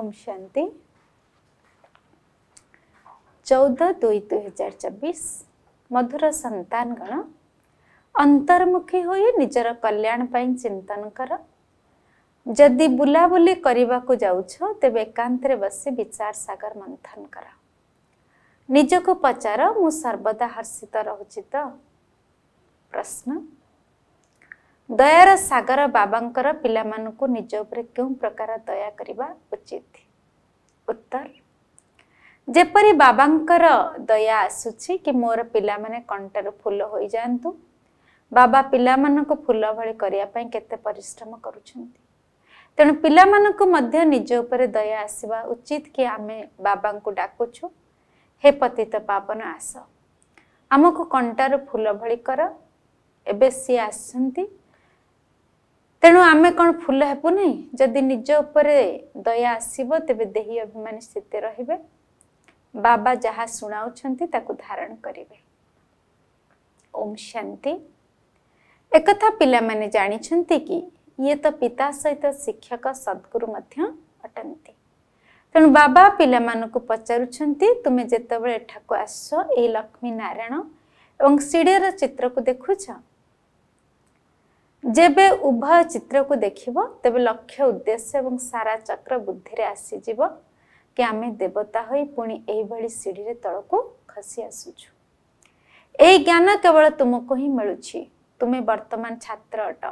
ओम शांति चौदह दुई दुई हजार मधुर संतान गण अंतर्मुखी हो निजर कल्याण चिंतन कर जदि बुलाबुली करने जाऊछ तेब एकांत बस विचार सगर मंथन कर ନିଜକୁ पचार मु सर्वदा हर्षित ରହୁଛି ତ ପ୍ରଶ୍ନ ଦୟାର ସାଗର ବାବାଙ୍କର ପିଲାମାନଙ୍କୁ ନିଜ ଉପରେ କେଉଁ ପ୍ରକାର ଦୟା କରିବା ଉଚିତ ଉତ୍ତର ଯେପରି ବାବାଙ୍କର ଦୟା ଆସୁଛି କି ମୋର ପିଲାମାନେ କଣ୍ଟାରୁ ଫୁଲ ହୋଇଯାଆନ୍ତୁ ବାବା ପିଲାମାନଙ୍କୁ ଫୁଲ ଭଳି କରିବା ପାଇଁ କେତେ ପରିଶ୍ରମ କରୁଛନ୍ତି ତେଣୁ ପିଲାମାନଙ୍କୁ ମଧ୍ୟ ନିଜ ଉପରେ ଦୟା ଆସିବା ଉଚିତ କି ଆମେ ବାବାଙ୍କୁ ଡାକୁଛୁ ହେ ପତିତ ପାବନ ଆସ ଆମକୁ କଣ୍ଟାରୁ ଫୁଲ ଭଳି କର ଏବେ ସିଏ ଆସୁଛନ୍ତି ତେଣୁ ଆମେ କ'ଣ ଫୁଲ ହେବୁ ନାହିଁ ଯଦି ନିଜ ଉପରେ ଦୟା ଆସିବ ତେବେ ଦେହି ଅଭିମାନୀ ସ୍ଥିତି ରହିବେ ବାବା ଯାହା ଶୁଣାଉଛନ୍ତି ତାକୁ ଧାରଣ କରିବେ ଓମ୍ ଶାନ୍ତି ଏକଥା ପିଲାମାନେ ଜାଣିଛନ୍ତି କି ଇଏ ତ ପିତା ସହିତ ଶିକ୍ଷକ ସଦ୍ଗୁରୁ ମଧ୍ୟ ଅଟନ୍ତି ତେଣୁ ବାବା ପିଲାମାନଙ୍କୁ ପଚାରୁଛନ୍ତି ତୁମେ ଯେତେବେଳେ ଏଠାକୁ ଆସୁଛ ଏଇ ଲକ୍ଷ୍ମୀ ନାରାୟଣ ଏବଂ ସିଡ଼ିଆର ଚିତ୍ରକୁ ଦେଖୁଛ ଯେବେ ଉଭୟ ଚିତ୍ରକୁ ଦେଖିବ ତେବେ ଲକ୍ଷ୍ୟ ଉଦ୍ଦେଶ୍ୟ ଏବଂ ସାରା ଚକ୍ର ବୁଦ୍ଧିରେ ଆସିଯିବ କି ଆମେ ଦେବତା ହୋଇ ପୁଣି ଏହିଭଳି ସିଡ଼ିରେ ତଳକୁ ଖସି ଆସୁଛୁ ଏହି ଜ୍ଞାନ କେବଳ ତୁମକୁ ହିଁ ମିଳୁଛି ତୁମେ ବର୍ତ୍ତମାନ ଛାତ୍ର ଅଟ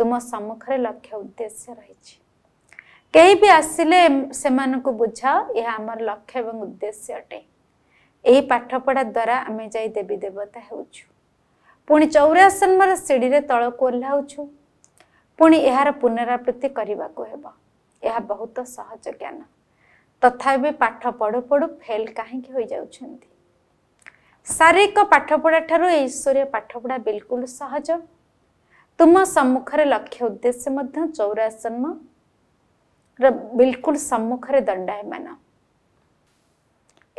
ତୁମ ସମ୍ମୁଖରେ ଲକ୍ଷ୍ୟ ଉଦ୍ଦେଶ୍ୟ ରହିଛି କେହି ବି ଆସିଲେ ସେମାନଙ୍କୁ ବୁଝାଅ ଏହା ଆମର ଲକ୍ଷ୍ୟ ଏବଂ ଉଦ୍ଦେଶ୍ୟ ଅଟେ ଏହି ପାଠପଢ଼ା ଦ୍ୱାରା ଆମେ ଯାଇ ଦେବୀ ଦେବତା ହେଉଛୁ ପୁଣି ଚଉରାସନ୍ମର ସିଡ଼ିରେ ତଳକୁ ଓହ୍ଲାଉଛୁ ପୁଣି ଏହାର ପୁନରାବୃତ୍ତି କରିବାକୁ ହେବ ଏହା ବହୁତ ସହଜ ଜ୍ଞାନ ତଥାପି ପାଠ ପଢ଼ୁ ପଢ଼ୁ ଫେଲ୍ କାହିଁକି ହୋଇଯାଉଛନ୍ତି ଶାରୀରିକ ପାଠପଢ଼ା ଠାରୁ ଈଶ୍ୱରୀୟ ପାଠପଢ଼ା ବିଲକୁଲ ସହଜ ତୁମ ସମ୍ମୁଖରେ ଲକ୍ଷ୍ୟ ଉଦ୍ଦେଶ୍ୟ ମଧ୍ୟ ଚୌରାସନ୍ମ ର ବିଲକୁଲ ସମ୍ମୁଖରେ ଦଣ୍ଡାୟମାନ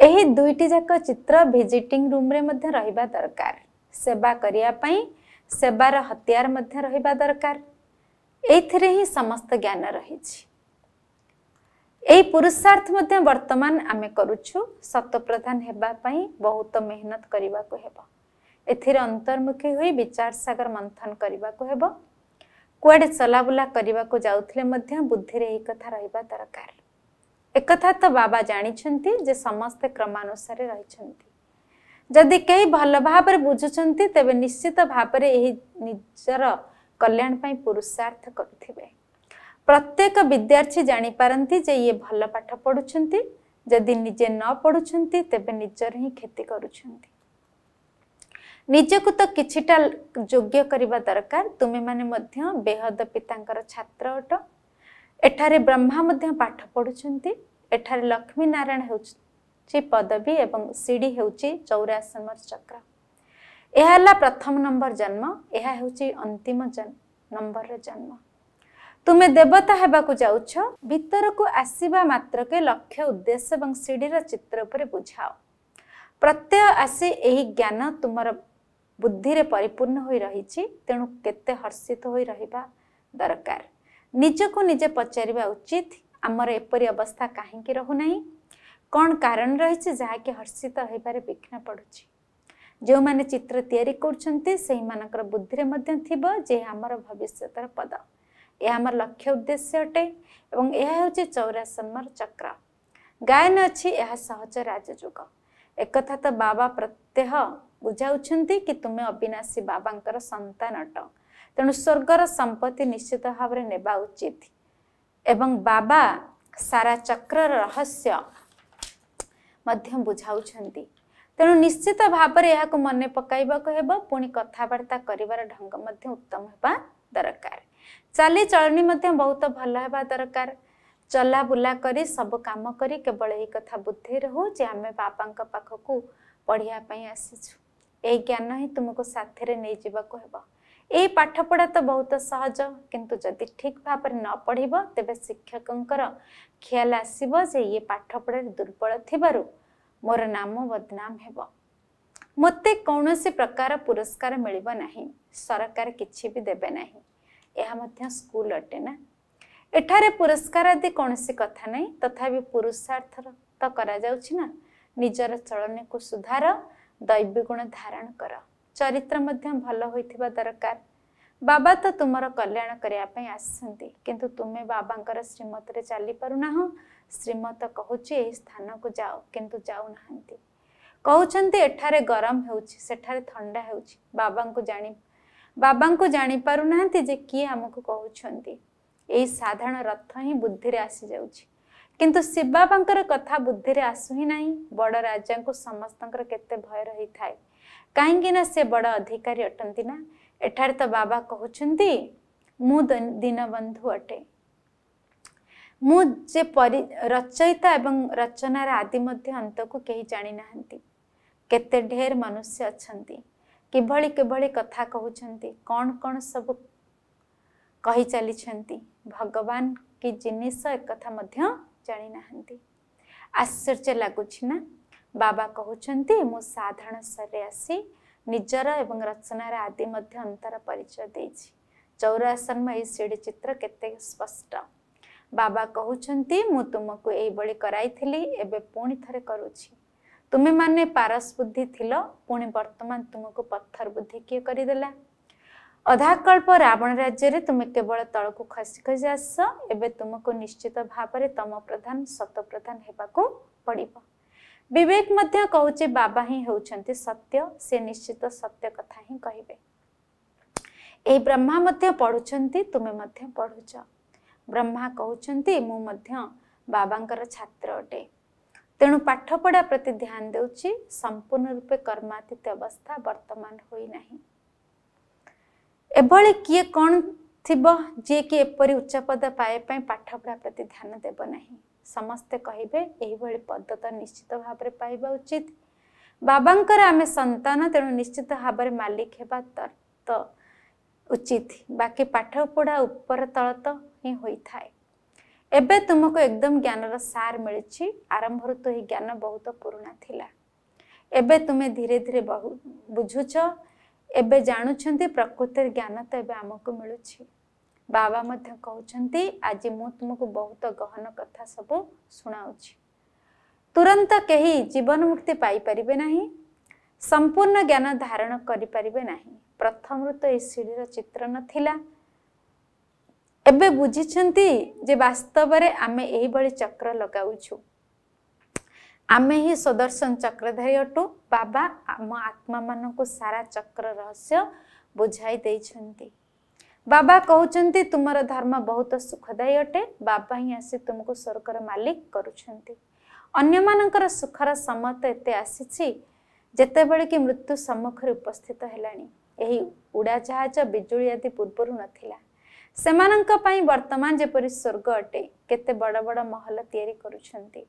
ଏହି ଦୁଇଟି ଯାକ ଚିତ୍ର ଭିଜିଟିଂ ରୁମ୍ରେ ମଧ୍ୟ ରହିବା ଦରକାର ସେବା କରିବା ପାଇଁ ସେବାର ହତିଆର ମଧ୍ୟ ରହିବା ଦରକାର ଏଇଥିରେ ହିଁ ସମସ୍ତ ଜ୍ଞାନ ରହିଛି ଏଇ ପୁରୁଷାର୍ଥ ମଧ୍ୟ ବର୍ତ୍ତମାନ ଆମେ କରୁଛୁ ସତପ୍ରଧାନ ହେବା ପାଇଁ ବହୁତ ମେହନତ କରିବାକୁ ହେବ ଏଥିରେ ଅନ୍ତର୍ମୁଖୀ ହୋଇ ବିଚାର ସାଗର ମନ୍ଥନ କରିବାକୁ ହେବ କୁଆଡ଼େ ଚଲାବୁଲା କରିବାକୁ ଯାଉଥିଲେ ମଧ୍ୟ ବୁଦ୍ଧିରେ ଏହି କଥା ରହିବା ଦରକାର ଏକଥା ତ ବାବା ଜାଣିଛନ୍ତି ଯେ ସମସ୍ତେ କ୍ରମାନୁସାରେ ରହିଛନ୍ତି ଯଦି କେହି ଭଲ ଭାବରେ ବୁଝୁଛନ୍ତି ତେବେ ନିଶ୍ଚିତ ଭାବରେ ଏହି ନିଜର କଲ୍ୟାଣ ପାଇଁ ପୁରୁଷାର୍ଥ କରିଥିବେ ପ୍ରତ୍ୟେକ ବିଦ୍ୟାର୍ଥୀ ଜାଣିପାରନ୍ତି ଯେ ଇଏ ଭଲ ପାଠ ପଢୁଛନ୍ତି ଯଦି ନିଜେ ନ ପଢୁଛନ୍ତି ତେବେ ନିଜର ହିଁ କ୍ଷତି କରୁଛନ୍ତି ନିଜକୁ ତ କିଛିଟା ଯୋଗ୍ୟ କରିବା ଦରକାର ତୁମେମାନେ ମଧ୍ୟ ବେହଦ ପିତାଙ୍କର ଛାତ୍ର ଅଟ ଏଠାରେ ବ୍ରହ୍ମା ମଧ୍ୟ ପାଠ ପଢୁଛନ୍ତି ଏଠାରେ ଲକ୍ଷ୍ମୀ ନାରାୟଣ ହେଉଛନ୍ତି ହେଉଛି ପଦବୀ ଏବଂ ସିଡ଼ି ହେଉଛି ଚୌରାଶମ ଚକ୍ର ଏହା ହେଲା ପ୍ରଥମ ନମ୍ବର ଜନ୍ମ ଏହା ହେଉଛି ଅନ୍ତିମ ନମ୍ବରର ଜନ୍ମ ତୁମେ ଦେବତା ହେବାକୁ ଯାଉଛ ଭିତରକୁ ଆସିବା ମାତ୍ରକେ ଲକ୍ଷ୍ୟ ଉଦ୍ଦେଶ୍ୟ ଏବଂ ସିଡ଼ିର ଚିତ୍ର ଉପରେ ବୁଝାଅ ପ୍ରତ୍ୟୟ ଆସି ଏହି ଜ୍ଞାନ ତୁମର ବୁଦ୍ଧିରେ ପରିପୂର୍ଣ୍ଣ ହୋଇ ରହିଛି ତେଣୁ କେତେ ହର୍ଷିତ ହୋଇ ରହିବା ଦରକାର ନିଜକୁ ନିଜେ ପଚାରିବା ଉଚିତ ଆମର ଏପରି ଅବସ୍ଥା କାହିଁକି ରହୁନାହିଁ କ'ଣ କାରଣ ରହିଛି ଯାହାକି ହର୍ଷିତ ହେବାରେ ବିଘ୍ନ ପଡ଼ୁଛି ଯେଉଁମାନେ ଚିତ୍ର ତିଆରି କରୁଛନ୍ତି ସେହିମାନଙ୍କର ବୁଦ୍ଧିରେ ମଧ୍ୟ ଥିବ ଯେ ଆମର ଭବିଷ୍ୟତର ପଦ ଏହା ଆମର ଲକ୍ଷ୍ୟ ଉଦ୍ଦେଶ୍ୟ ଅଟେ ଏବଂ ଏହା ହେଉଛି ଚୌରାସନ୍ମର ଚକ୍ର ଗାୟନ ଅଛି ଏହା ସହଜ ରାଜଯୁଗ ଏକଥା ତ ବାବା ପ୍ରତ୍ୟହ ବୁଝାଉଛନ୍ତି କି ତୁମେ ଅବିନାଶୀ ବାବାଙ୍କର ସନ୍ତାନ ଅଟ ତେଣୁ ସ୍ୱର୍ଗର ସମ୍ପତ୍ତି ନିଶ୍ଚିତ ଭାବରେ ନେବା ଉଚିତ ଏବଂ ବାବା ସାରା ଚକ୍ରର ରହସ୍ୟ बुझाउँछ तेणु निश्चित भावर यहाँ मन पकेवाक पि कथा बार ढङ्ग उत्तम हे दरकार चाहिँ बहुत भल दरकार चलाबुलाबु कमकल यही कथा बुद्धि रहे बा पढाइपि यही ज्ञान ही तुमको साथ नै जुवाकु ଏହି ପାଠପଢ଼ା ତ ବହୁତ ସହଜ କିନ୍ତୁ ଯଦି ଠିକ୍ ଭାବରେ ନ ପଢ଼ିବ ତେବେ ଶିକ୍ଷକଙ୍କର ଖିଆଲ ଆସିବ ଯେ ଇଏ ପାଠପଢ଼ାରେ ଦୁର୍ବଳ ଥିବାରୁ ମୋର ନାମ ବଦନାମ ହେବ ମୋତେ କୌଣସି ପ୍ରକାର ପୁରସ୍କାର ମିଳିବ ନାହିଁ ସରକାର କିଛି ବି ଦେବେ ନାହିଁ ଏହା ମଧ୍ୟ ସ୍କୁଲ ଅଟେ ନା ଏଠାରେ ପୁରସ୍କାର ଆଦି କୌଣସି କଥା ନାହିଁ ତଥାପି ପୁରୁଷାର୍ଥ ତ କରାଯାଉଛି ନା ନିଜର ଚଳନୀକୁ ସୁଧାର ଦୈବୀ ଗୁଣ ଧାରଣ କର ଚରିତ୍ର ମଧ୍ୟ ଭଲ ହୋଇଥିବା ଦରକାର ବାବା ତ ତୁମର କଲ୍ୟାଣ କରିବା ପାଇଁ ଆସିଛନ୍ତି କିନ୍ତୁ ତୁମେ ବାବାଙ୍କର ଶ୍ରୀମତରେ ଚାଲିପାରୁନାହଁ ଶ୍ରୀମତ କହୁଛି ଏହି ସ୍ଥାନକୁ ଯାଅ କିନ୍ତୁ ଯାଉନାହାନ୍ତି କହୁଛନ୍ତି ଏଠାରେ ଗରମ ହେଉଛି ସେଠାରେ ଥଣ୍ଡା ହେଉଛି ବାବାଙ୍କୁ ଜାଣି ବାବାଙ୍କୁ ଜାଣିପାରୁନାହାନ୍ତି ଯେ କିଏ ଆମକୁ କହୁଛନ୍ତି ଏଇ ସାଧାରଣ ରଥ ହିଁ ବୁଦ୍ଧିରେ ଆସିଯାଉଛି କିନ୍ତୁ ଶିବ ବାବାଙ୍କର କଥା ବୁଦ୍ଧିରେ ଆସୁ ହିଁ ନାହିଁ ବଡ଼ ରାଜାଙ୍କୁ ସମସ୍ତଙ୍କର କେତେ ଭୟ ରହିଥାଏ କାହିଁକିନା ସେ ବଡ଼ ଅଧିକାରୀ ଅଟନ୍ତି ନା ଏଠାରେ ତ ବାବା କହୁଛନ୍ତି ମୁଁ ଦୀନବନ୍ଧୁ ଅଟେ ମୁଁ ଯେ ପରି ରଚୟିତା ଏବଂ ରଚନାର ଆଦି ମଧ୍ୟ ଅନ୍ତକୁ କେହି ଜାଣିନାହାନ୍ତି କେତେ ଢେର ମନୁଷ୍ୟ ଅଛନ୍ତି କିଭଳି କିଭଳି କଥା କହୁଛନ୍ତି କ'ଣ କ'ଣ ସବୁ କହି ଚାଲିଛନ୍ତି ଭଗବାନ କି ଜିନିଷ ଏକଥା ମଧ୍ୟ ଜାଣିନାହାନ୍ତି ଆଶ୍ଚର୍ଯ୍ୟ ଲାଗୁଛି ନା ବାବା କହୁଛନ୍ତି ମୁଁ ସାଧାରଣ ସ୍ତରରେ ଆସି ନିଜର ଏବଂ ରଚନାର ଆଦି ମଧ୍ୟ ଅନ୍ତର ପରିଚୟ ଦେଇଛି ଚୌରାସନ ଏହି ସିଡ଼ି ଚିତ୍ର କେତେ ସ୍ପଷ୍ଟ ବାବା କହୁଛନ୍ତି ମୁଁ ତୁମକୁ ଏହିଭଳି କରାଇଥିଲି ଏବେ ପୁଣି ଥରେ କରୁଛି ତୁମେମାନେ ପାରସ ବୁଦ୍ଧି ଥିଲ ପୁଣି ବର୍ତ୍ତମାନ ତୁମକୁ ପଥର ବୁଦ୍ଧି କିଏ କରିଦେଲା ଅଧାକଳ୍ପ ରାବଣ ରାଜ୍ୟରେ ତୁମେ କେବଳ ତଳକୁ ଖସି ଖସି ଆସ ଏବେ ତୁମକୁ ନିଶ୍ଚିତ ଭାବରେ ତମ ପ୍ରଧାନ ସତପ୍ରଧାନ ହେବାକୁ ପଡ଼ିବ ବିବେକ ମଧ୍ୟ କହୁଛି ବାବା ହିଁ ହେଉଛନ୍ତି ସତ୍ୟ ସେ ନିଶ୍ଚିତ ସତ୍ୟ କଥା ହିଁ କହିବେ ଏଇ ବ୍ରହ୍ମା ମଧ୍ୟ ପଢ଼ୁଛନ୍ତି ତୁମେ ମଧ୍ୟ ପଢ଼ୁଛ ବ୍ରହ୍ମା କହୁଛନ୍ତି ମୁଁ ମଧ୍ୟ ବାବାଙ୍କର ଛାତ୍ର ଅଟେ ତେଣୁ ପାଠପଢ଼ା ପ୍ରତି ଧ୍ୟାନ ଦେଉଛି ସମ୍ପୂର୍ଣ୍ଣ ରୂପେ କର୍ମାତୀତ ଅବସ୍ଥା ବର୍ତ୍ତମାନ ହୋଇନାହିଁ ଏଭଳି କିଏ କ'ଣ ଥିବ ଯିଏକି ଏପରି ଉଚ୍ଚପଦ ପାଇବା ପାଇଁ ପାଠପଢ଼ା ପ୍ରତି ଧ୍ୟାନ ଦେବ ନାହିଁ ସମସ୍ତେ କହିବେ ଏହିଭଳି ପଦ ତ ନିଶ୍ଚିତ ଭାବରେ ପାଇବା ଉଚିତ ବାବାଙ୍କର ଆମେ ସନ୍ତାନ ତେଣୁ ନିଶ୍ଚିତ ଭାବରେ ମାଲିକ ହେବା ତ ଉଚିତ ବାକି ପାଠ ପଢ଼ା ଉପର ତଳ ତ ହିଁ ହୋଇଥାଏ ଏବେ ତୁମକୁ ଏକଦମ ଜ୍ଞାନର ସାର ମିଳିଛି ଆରମ୍ଭରୁ ତ ଏହି ଜ୍ଞାନ ବହୁତ ପୁରୁଣା ଥିଲା ଏବେ ତୁମେ ଧୀରେ ଧୀରେ ବହୁ ବୁଝୁଛ ଏବେ ଜାଣୁଛନ୍ତି ପ୍ରକୃତିର ଜ୍ଞାନ ତ ଏବେ ଆମକୁ ମିଳୁଛି ବାବା ମଧ୍ୟ କହୁଛନ୍ତି ଆଜି ମୁଁ ତୁମକୁ ବହୁତ ଗହନ କଥା ସବୁ ଶୁଣାଉଛି ତୁରନ୍ତ କେହି ଜୀବନ ମୁକ୍ତି ପାଇପାରିବେ ନାହିଁ ସମ୍ପୂର୍ଣ୍ଣ ଜ୍ଞାନ ଧାରଣ କରିପାରିବେ ନାହିଁ ପ୍ରଥମରୁ ତ ଏଇ ଶିଢ଼ିର ଚିତ୍ର ନଥିଲା ଏବେ ବୁଝିଛନ୍ତି ଯେ ବାସ୍ତବରେ ଆମେ ଏହିଭଳି ଚକ୍ର ଲଗାଉଛୁ ଆମେ ହିଁ ସ୍ୱଦର୍ଶନ ଚକ୍ରଧାରୀ ଅଟୁ ବାବା ଆମ ଆତ୍ମାମାନଙ୍କୁ ସାରା ଚକ୍ର ରହସ୍ୟ ବୁଝାଇ ଦେଇଛନ୍ତି ବାବା କହୁଛନ୍ତି ତୁମର ଧର୍ମ ବହୁତ ସୁଖଦାୟୀ ଅଟେ ବାବା ହିଁ ଆସି ତୁମକୁ ସ୍ୱର୍ଗର ମାଲିକ କରୁଛନ୍ତି ଅନ୍ୟମାନଙ୍କର ସୁଖର ସମତ ଏତେ ଆସିଛି ଯେତେବେଳେ କି ମୃତ୍ୟୁ ସମ୍ମୁଖରେ ଉପସ୍ଥିତ ହେଲାଣି ଏହି ଉଡ଼ାଜାହାଜ ବିଜୁଳି ଆଦି ପୂର୍ବରୁ ନଥିଲା ସେମାନଙ୍କ ପାଇଁ ବର୍ତ୍ତମାନ ଯେପରି ସ୍ୱର୍ଗ ଅଟେ କେତେ ବଡ଼ ବଡ଼ ମହଲ ତିଆରି କରୁଛନ୍ତି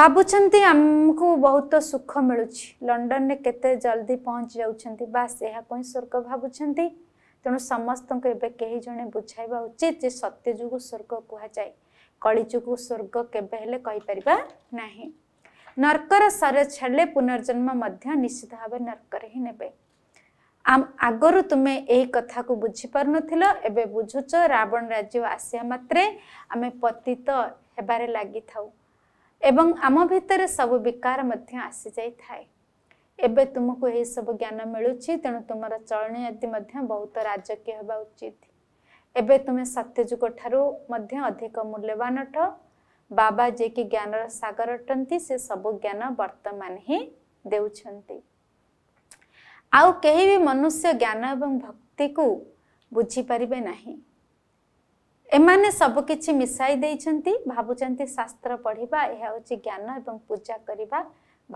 ଭାବୁଛନ୍ତି ଆମକୁ ବହୁତ ସୁଖ ମିଳୁଛି ଲଣ୍ଡନରେ କେତେ ଜଲ୍ଦି ପହଞ୍ଚି ଯାଉଛନ୍ତି ବାସ୍ ଏହା ପାଇଁ ସ୍ୱର୍ଗ ଭାବୁଛନ୍ତି ତେଣୁ ସମସ୍ତଙ୍କୁ ଏବେ କେହି ଜଣେ ବୁଝାଇବା ଉଚିତ ଯେ ସତ୍ୟ ଯୋଗୁଁ ସ୍ୱର୍ଗ କୁହାଯାଏ କଳି ଯୋଗୁଁ ସ୍ୱର୍ଗ କେବେ ହେଲେ କହିପାରିବା ନାହିଁ ନର୍କର ସର ଛାଡ଼ିଲେ ପୁନର୍ଜନ୍ମ ମଧ୍ୟ ନିଶ୍ଚିତ ଭାବେ ନର୍କରେ ହିଁ ନେବେ ଆଗରୁ ତୁମେ ଏହି କଥାକୁ ବୁଝିପାରୁନଥିଲ ଏବେ ବୁଝୁଛ ରାବଣ ରାଜ୍ୟ ଆସିବା ମାତ୍ରେ ଆମେ ପତିତ ହେବାରେ ଲାଗିଥାଉ ଏବଂ ଆମ ଭିତରେ ସବୁ ବିକାର ମଧ୍ୟ ଆସିଯାଇଥାଏ ଏବେ ତୁମକୁ ଏହିସବୁ ଜ୍ଞାନ ମିଳୁଛି ତେଣୁ ତୁମର ଚଳଣି ଆଦି ମଧ୍ୟ ବହୁତ ରାଜକୀୟ ହେବା ଉଚିତ ଏବେ ତୁମେ ସତ୍ୟଯୁଗଠାରୁ ମଧ୍ୟ ଅଧିକ ମୂଲ୍ୟବାନ ଅଟ ବାବା ଯିଏକି ଜ୍ଞାନର ସାଗର ଅଟନ୍ତି ସେ ସବୁ ଜ୍ଞାନ ବର୍ତ୍ତମାନ ହିଁ ଦେଉଛନ୍ତି ଆଉ କେହି ବି ମନୁଷ୍ୟ ଜ୍ଞାନ ଏବଂ ଭକ୍ତିକୁ ବୁଝିପାରିବେ ନାହିଁ ଏମାନେ ସବୁକିଛି ମିଶାଇ ଦେଇଛନ୍ତି ଭାବୁଛନ୍ତି ଶାସ୍ତ୍ର ପଢ଼ିବା ଏହା ହେଉଛି ଜ୍ଞାନ ଏବଂ ପୂଜା କରିବା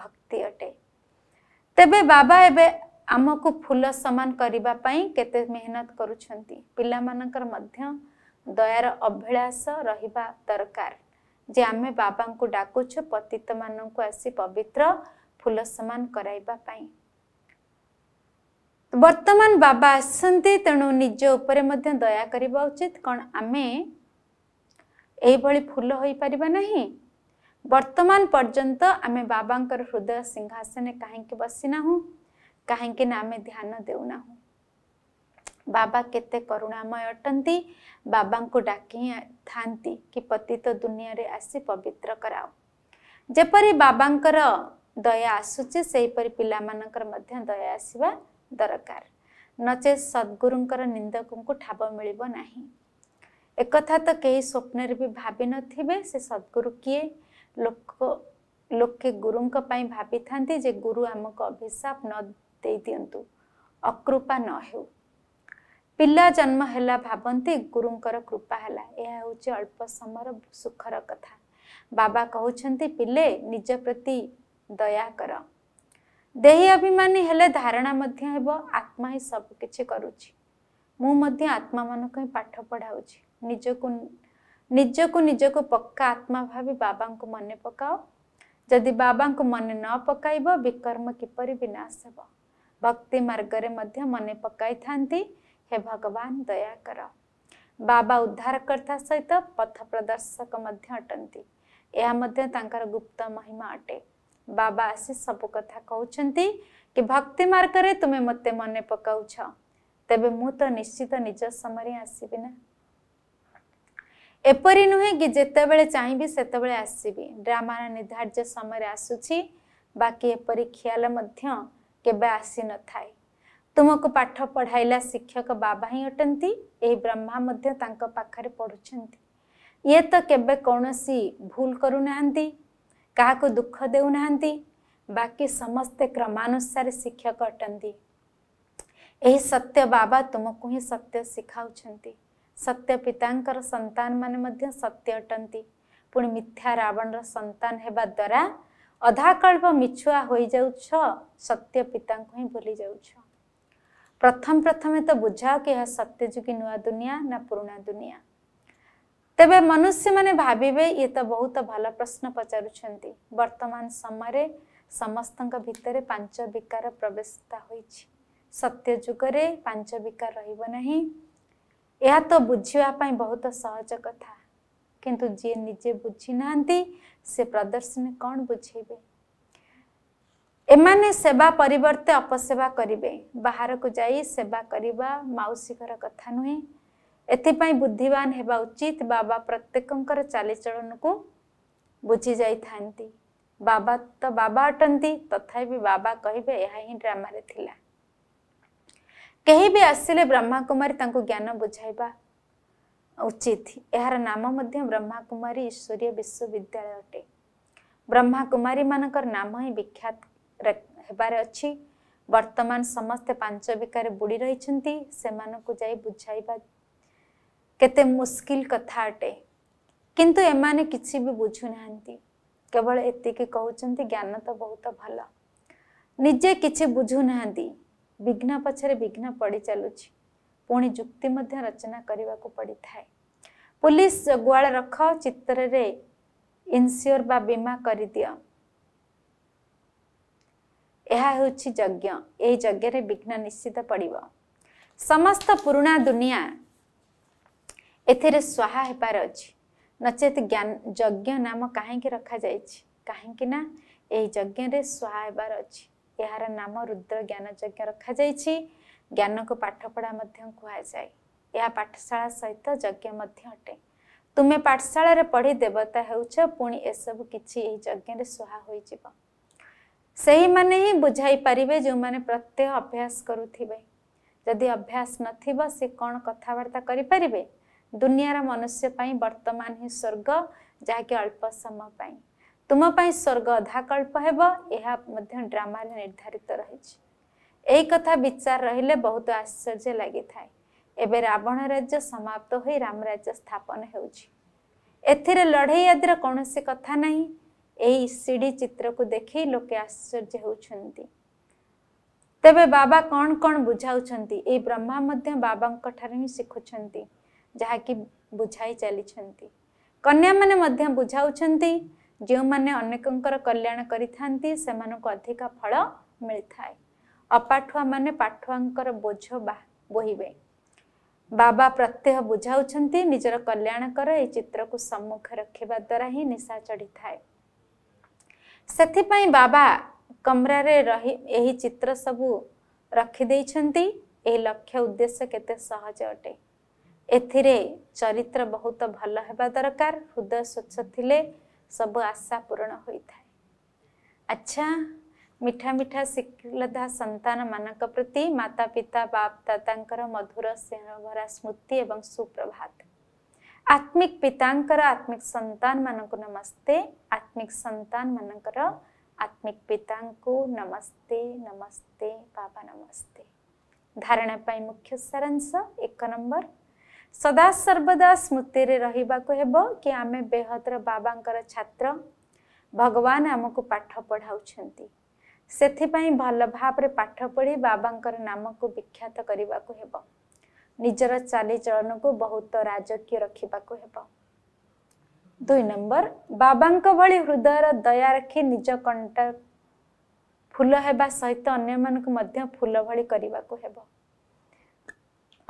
ଭକ୍ତି ଅଟେ ତେବେ ବାବା ଏବେ ଆମକୁ ଫୁଲ ସମାନ କରିବା ପାଇଁ କେତେ ମେହନତ କରୁଛନ୍ତି ପିଲାମାନଙ୍କର ମଧ୍ୟ ଦୟାର ଅଭିଳାଷ ରହିବା ଦରକାର ଯେ ଆମେ ବାବାଙ୍କୁ ଡାକୁଛୁ ପତିତମାନଙ୍କୁ ଆସି ପବିତ୍ର ଫୁଲ ସମାନ କରାଇବା ପାଇଁ ବର୍ତ୍ତମାନ ବାବା ଆସନ୍ତି ତେଣୁ ନିଜ ଉପରେ ମଧ୍ୟ ଦୟା କରିବା ଉଚିତ କ'ଣ ଆମେ ଏଇଭଳି ଫୁଲ ହୋଇପାରିବା ନାହିଁ वर्तमान पर्यंत आम बाबा हृदय सिंहासन कहीं बसीना कहीं आम ध्यान देना बाबा केते करुणामय अटंती बाबा को डाक था कि पति तो दुनिया रे आसी पवित्र कराओ जपरी बाबा दया आसुचे से पा दया आसवा दरकार नचे सद्गुरु निंदक को ठाब मिलना एक तो कई स्वप्न भी भाव ना से सद्गुरु किए ଲୋକ ଲୋକେ ଗୁରୁଙ୍କ ପାଇଁ ଭାବିଥାନ୍ତି ଯେ ଗୁରୁ ଆମକୁ ଅଭିଶାପ ନ ଦେଇ ଦିଅନ୍ତୁ ଅକୃପା ନ ହେଉ ପିଲା ଜନ୍ମ ହେଲା ଭାବନ୍ତି ଗୁରୁଙ୍କର କୃପା ହେଲା ଏହା ହେଉଛି ଅଳ୍ପ ସମୟର ସୁଖର କଥା ବାବା କହୁଛନ୍ତି ପିଲେ ନିଜ ପ୍ରତି ଦୟା କର ଦେହି ଅଭିମାନୀ ହେଲେ ଧାରଣା ମଧ୍ୟ ହେବ ଆତ୍ମା ହିଁ ସବୁକିଛି କରୁଛି ମୁଁ ମଧ୍ୟ ଆତ୍ମାମାନଙ୍କୁ ହିଁ ପାଠ ପଢ଼ାଉଛି ନିଜକୁ जको पक्का आत्मा भा बाबा मन पका बाबा मन नपक विकर्म किपरि विनाश हे भक्ति मार्ग मर्गले मन पकि हे भगवान दया दयाकर बाबा उद्धारकर्ता सहित पथ प्रदर्शक अटे तर गुप्त महिमा अटे बाबा सब कथा आउकथा कि भक्ति मार्ग मर्गले तन पकाउ छ ते म त निश्चित निज समय आसिना ଏପରି ନୁହେଁ କି ଯେତେବେଳେ ଚାହିଁବି ସେତେବେଳେ ଆସିବି ଡ୍ରାମାର ନିର୍ଦ୍ଧାର୍ଯ୍ୟ ସମୟରେ ଆସୁଛି ବାକି ଏପରି ଖିଆଲ ମଧ୍ୟ କେବେ ଆସିନଥାଏ ତୁମକୁ ପାଠ ପଢ଼ାଇଲା ଶିକ୍ଷକ ବାବା ହିଁ ଅଟନ୍ତି ଏହି ବ୍ରହ୍ମା ମଧ୍ୟ ତାଙ୍କ ପାଖରେ ପଢ଼ୁଛନ୍ତି ଇଏ ତ କେବେ କୌଣସି ଭୁଲ କରୁନାହାନ୍ତି କାହାକୁ ଦୁଃଖ ଦେଉନାହାନ୍ତି ବାକି ସମସ୍ତେ କ୍ରମାନୁସାରେ ଶିକ୍ଷକ ଅଟନ୍ତି ଏହି ସତ୍ୟ ବାବା ତୁମକୁ ହିଁ ସତ୍ୟ ଶିଖାଉଛନ୍ତି सत्य पिता सन्त सत्य अट्ने पि मिथ्यावण र सन्त अधाकल्प मिछुवा जाउँछ सत्य पिताको हिँ भुलीउछ प्रथम प्रथमे त बुझा कि सत्य दुनिया ना नुना दुनिया तपाईँ मनुष्य माने भाबीबे ये त बहुत भल प्रश्न पचास वर्तमान समय भितरे पाँच विकार प्रवेशता हुन्छ सत्य जुगर पाँच विकार रहिबो नै ଏହା ତ ବୁଝିବା ପାଇଁ ବହୁତ ସହଜ କଥା କିନ୍ତୁ ଯିଏ ନିଜେ ବୁଝି ନାହାନ୍ତି ସେ ପ୍ରଦର୍ଶନୀ କ'ଣ ବୁଝେଇବେ ଏମାନେ ସେବା ପରିବର୍ତ୍ତେ ଅପସେବା କରିବେ ବାହାରକୁ ଯାଇ ସେବା କରିବା ମାଉସୀ ଘର କଥା ନୁହେଁ ଏଥିପାଇଁ ବୁଦ୍ଧିବାନ ହେବା ଉଚିତ ବାବା ପ୍ରତ୍ୟେକଙ୍କର ଚାଲିଚଳନକୁ ବୁଝି ଯାଇଥାନ୍ତି ବାବା ତ ବାବା ଅଟନ୍ତି ତଥାପି ବାବା କହିବେ ଏହା ହିଁ ଡ୍ରାମାରେ ଥିଲା कहीं भी आसिले ब्रह्मा कुमारी ज्ञान बुझाइबा उचित यार नाम ब्रह्मा कुमारी ईश्वरीय विश्वविद्यालय अटे ब्रह्मा कुमारी मान नाम ही विख्यात अच्छी वर्तमान समस्त पांच विकार बुड़ी रही जा बुझाइबा के मुस्किल कथा अटे किंतु एम कि भी बुझुना केवल एति कहते ज्ञान तो बहुत भल निजे कि बुझुना ବିଘ୍ନ ପଛରେ ବିଘ୍ନ ପଡ଼ି ଚାଲୁଛି ପୁଣି ଯୁକ୍ତି ମଧ୍ୟ ରଚନା କରିବାକୁ ପଡ଼ିଥାଏ ପୋଲିସ ଗୁଆଳ ରଖ ଚିତ୍ରରେ ଇନ୍ସ୍ୟୋର ବା ବୀମା କରିଦିଅ ଏହା ହେଉଛି ଯଜ୍ଞ ଏହି ଯଜ୍ଞରେ ବିଘ୍ନ ନିଶ୍ଚିତ ପଡ଼ିବ ସମସ୍ତ ପୁରୁଣା ଦୁନିଆ ଏଥିରେ ସ୍ୱାହା ହେବାର ଅଛି ନଚେତ ଜ୍ଞାନ ଯଜ୍ଞ ନାମ କାହିଁକି ରଖାଯାଇଛି କାହିଁକି ନା ଏହି ଯଜ୍ଞରେ ସ୍ୱାହା ହେବାର ଅଛି ଏହାର ନାମ ରୁଦ୍ର ଜ୍ଞାନ ଯଜ୍ଞ ରଖାଯାଇଛି ଜ୍ଞାନକୁ ପାଠପଢ଼ା ମଧ୍ୟ କୁହାଯାଏ ଏହା ପାଠଶାଳା ସହିତ ଯଜ୍ଞ ମଧ୍ୟ ଅଟେ ତୁମେ ପାଠଶାଳାରେ ପଢ଼ି ଦେବତା ହେଉଛ ପୁଣି ଏସବୁ କିଛି ଏହି ଯଜ୍ଞରେ ସୁହା ହୋଇଯିବ ସେହିମାନେ ହିଁ ବୁଝାଇ ପାରିବେ ଯେଉଁମାନେ ପ୍ରତ୍ୟେକ ଅଭ୍ୟାସ କରୁଥିବେ ଯଦି ଅଭ୍ୟାସ ନଥିବ ସେ କ'ଣ କଥାବାର୍ତ୍ତା କରିପାରିବେ ଦୁନିଆର ମନୁଷ୍ୟ ପାଇଁ ବର୍ତ୍ତମାନ ହିଁ ସ୍ୱର୍ଗ ଯାହାକି ଅଳ୍ପ ସମୟ ପାଇଁ ତୁମ ପାଇଁ ସ୍ୱର୍ଗ ଅଧାକଳ୍ପ ହେବ ଏହା ମଧ୍ୟ ଡ୍ରାମାରେ ନିର୍ଦ୍ଧାରିତ ରହିଛି ଏହି କଥା ବିଚାର ରହିଲେ ବହୁତ ଆଶ୍ଚର୍ଯ୍ୟ ଲାଗିଥାଏ ଏବେ ରାବଣ ରାଜ୍ୟ ସମାପ୍ତ ହୋଇ ରାମ ରାଜ୍ୟ ସ୍ଥାପନ ହେଉଛି ଏଥିରେ ଲଢ଼େଇ ଆଦିର କୌଣସି କଥା ନାହିଁ ଏହି ସିଡ଼ି ଚିତ୍ରକୁ ଦେଖି ଲୋକେ ଆଶ୍ଚର୍ଯ୍ୟ ହେଉଛନ୍ତି ତେବେ ବାବା କ'ଣ କ'ଣ ବୁଝାଉଛନ୍ତି ଏଇ ବ୍ରହ୍ମା ମଧ୍ୟ ବାବାଙ୍କ ଠାରୁ ହିଁ ଶିଖୁଛନ୍ତି ଯାହାକି ବୁଝାଇ ଚାଲିଛନ୍ତି କନ୍ୟାମାନେ ମଧ୍ୟ ବୁଝାଉଛନ୍ତି ଯେଉଁମାନେ ଅନେକଙ୍କର କଲ୍ୟାଣ କରିଥାନ୍ତି ସେମାନଙ୍କୁ ଅଧିକ ଫଳ ମିଳିଥାଏ ଅପାଠୁଆ ମାନେ ପାଠୁଆଙ୍କର ବୋଝ ବୋହିବେ ବାବା ପ୍ରତ୍ୟହ ବୁଝାଉଛନ୍ତି ନିଜର କଲ୍ୟାଣକର ଏହି ଚିତ୍ରକୁ ସମ୍ମୁଖ ରଖିବା ଦ୍ୱାରା ହିଁ ନିଶା ଚଢ଼ିଥାଏ ସେଥିପାଇଁ ବାବା କମରାରେ ରହି ଏହି ଚିତ୍ର ସବୁ ରଖିଦେଇଛନ୍ତି ଏହି ଲକ୍ଷ୍ୟ ଉଦ୍ଦେଶ୍ୟ କେତେ ସହଜ ଅଟେ ଏଥିରେ ଚରିତ୍ର ବହୁତ ଭଲ ହେବା ଦରକାର ହୃଦୟ ସ୍ୱଚ୍ଛ ଥିଲେ ସବୁ ଆଶା ପୂରଣ ହୋଇଥାଏ ଆଚ୍ଛା ମିଠା ମିଠା ଶିଖିଲତା ସନ୍ତାନମାନଙ୍କ ପ୍ରତି ମାତା ପିତା ବାପ ଦାଦାଙ୍କର ମଧୁର ସ୍ନେହଭରା ସ୍ମୃତି ଏବଂ ସୁପ୍ରଭାତ ଆତ୍ମିକ ପିତାଙ୍କର ଆତ୍ମିକ ସନ୍ତାନମାନଙ୍କୁ ନମସ୍ତେ ଆତ୍ମିକ ସନ୍ତାନମାନଙ୍କର ଆତ୍ମିକ ପିତାଙ୍କୁ ନମସ୍ତେ ନମସ୍ତେ ବାବା ନମସ୍ତେ ଧାରଣା ପାଇଁ ମୁଖ୍ୟ ସାରାଂଶ ଏକ ନମ୍ବର ସଦାସର୍ବଦା ସ୍ମୃତିରେ ରହିବାକୁ ହେବ କି ଆମେ ବେହଦର ବାବାଙ୍କର ଛାତ୍ର ଭଗବାନ ଆମକୁ ପାଠ ପଢ଼ାଉଛନ୍ତି ସେଥିପାଇଁ ଭଲ ଭାବରେ ପାଠ ପଢ଼ି ବାବାଙ୍କର ନାମକୁ ବିଖ୍ୟାତ କରିବାକୁ ହେବ ନିଜର ଚାଲିଚଳନକୁ ବହୁତ ରାଜକୀୟ ରଖିବାକୁ ହେବ ଦୁଇ ନମ୍ବର ବାବାଙ୍କ ଭଳି ହୃଦୟର ଦୟା ରଖି ନିଜ କଣ୍ଠ ଫୁଲ ହେବା ସହିତ ଅନ୍ୟମାନଙ୍କୁ ମଧ୍ୟ ଫୁଲ ଭଳି କରିବାକୁ ହେବ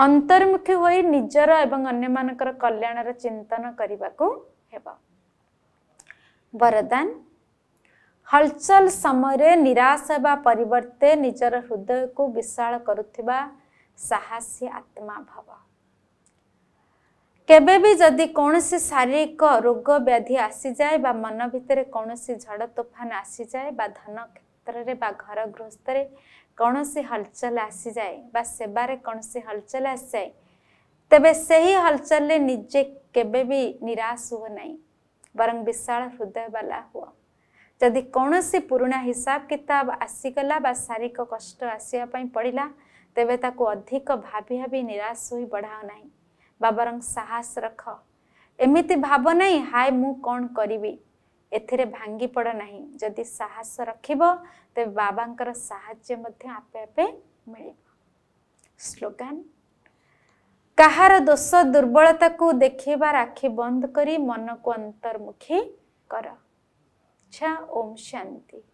ଅନ୍ତର୍ମୁଖୀ ହୋଇ ନିଜର ଏବଂ ଅନ୍ୟମାନଙ୍କର କଲ୍ୟାଣର ଚିନ୍ତନ କରିବାକୁ ହେବ ବରଦାନ ହଲଚଲ ସମୟରେ ନିରାଶ ହେବା ପରିବର୍ତ୍ତେ ନିଜର ହୃଦୟକୁ ବିଶାଳ କରୁଥିବା ସାହସୀ ଆତ୍ମା ଭାବ କେବେ ବି ଯଦି କୌଣସି ଶାରୀରିକ ରୋଗ ବ୍ୟାଧି ଆସିଯାଏ ବା ମନ ଭିତରେ କୌଣସି ଝଡ଼ ତୋଫାନ ଆସିଯାଏ ବା ଧନ କ୍ଷେତ୍ରରେ ବା ଘର ଗୃହସ୍ଥରେ କୌଣସି ହଲଚଲ ଆସିଯାଏ ବା ସେବାରେ କୌଣସି ହଲଚଲ ଆସିଯାଏ ତେବେ ସେହି ହଲଚଲରେ ନିଜେ କେବେ ବି ନିରାଶ ହୁଏ ନାହିଁ ବରଂ ବିଶାଳ ହୃଦୟବାଲା ହୁଅ ଯଦି କୌଣସି ପୁରୁଣା ହିସାବ କିତାବ ଆସିଗଲା ବା ଶାରୀରିକ କଷ୍ଟ ଆସିବା ପାଇଁ ପଡ଼ିଲା ତେବେ ତାକୁ ଅଧିକ ଭାବି ଭାବି ନିରାଶ ହୋଇ ବଢ଼ାଅ ନାହିଁ ବା ବରଂ ସାହସ ରଖ ଏମିତି ଭାବ ନାହିଁ ହାଏ ମୁଁ କ'ଣ କରିବି ଏଥିରେ ଭାଙ୍ଗି ପଡ଼ ନାହିଁ ଯଦି ସାହସ ରଖିବ ତେବେ ବାବାଙ୍କର ସାହାଯ୍ୟ ମଧ୍ୟ ଆପେ ଆପେ ମିଳିବ ସ୍ଲୋଗାନ କାହାର ଦୋଷ ଦୁର୍ବଳତାକୁ ଦେଖିବା ରାକ୍ଷୀ ବନ୍ଦ କରି ମନକୁ ଅନ୍ତର୍ମୁଖୀ କର ଓମ୍ ଶାନ୍ତି